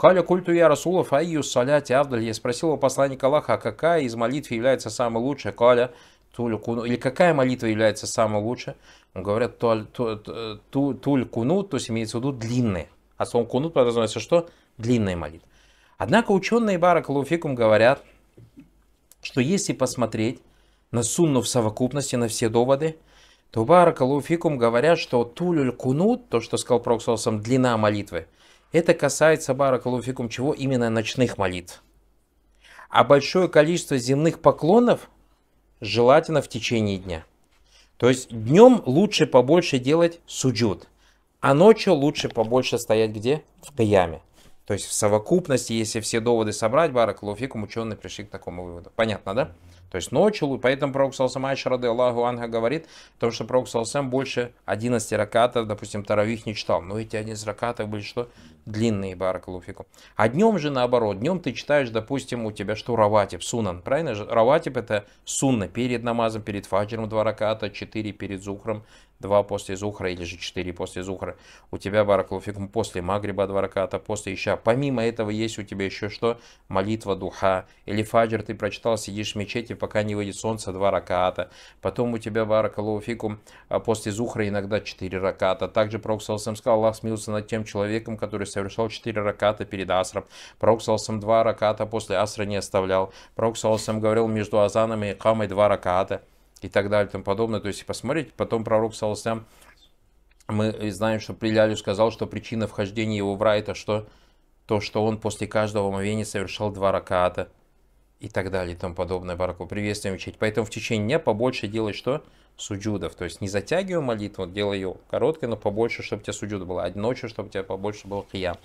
«Каля культу я Расула фаю саляти авдаль». Я спросил у посланника Аллаха, а какая из молитв является самой лучшей? Каля туль куну. Или какая молитва является самой лучшей? Говорят, туль, туль, куну, то есть имеется в виду длинные. А слово куну подразумевается что? Длинная молитва. Однако ученые Барак Луфикум говорят, что если посмотреть на сунну в совокупности, на все доводы, то Барак Луфикум говорят, что тулюль кунут, то, что сказал Проксолсом, длина молитвы, это касается баракалуфикум чего? Именно ночных молитв. А большое количество земных поклонов желательно в течение дня. То есть днем лучше побольше делать суджуд, а ночью лучше побольше стоять где? В каяме. То есть в совокупности, если все доводы собрать, баракалуфикум, ученые пришли к такому выводу. Понятно, да? То есть ночью, поэтому Пророк Салсам Айшарады Аллаху Анга говорит, потому что Пророк Салсам больше 11 ракатов, допустим, Таравих не читал. Но эти 11 ракатов были что? длинные баракалуфику. А днем же наоборот, днем ты читаешь, допустим, у тебя что, раватиб, сунан, правильно же? Раватиб это сунна перед намазом, перед фаджером два раката, четыре перед зухром, два после зухра или же четыре после зухра. У тебя баракалуфикум после магриба два раката, после ища. Помимо этого есть у тебя еще что? Молитва духа или фаджер ты прочитал, сидишь в мечети, пока не выйдет солнце два раката. Потом у тебя баракалуфикум а, после зухра иногда четыре раката. Также Пророк сказал, Аллах смеялся над тем человеком, который совершал 4 раката перед Асром. Пророк Саласам 2 раката после Асра не оставлял. Пророк Саласам говорил между Азаном и Камой 2 раката и так далее и тому подобное. То есть, посмотрите, потом пророк Саласам, мы знаем, что Прилялю сказал, что причина вхождения его в рай это что? То, что он после каждого мовения совершал два раката и так далее и тому подобное. Бараку приветствуем учить. Поэтому в течение дня побольше делать что? Суджудов. То есть не затягивай молитву, делай ее короткой, но побольше, чтобы у тебя суджуд было. А чтобы у тебя побольше было хиям.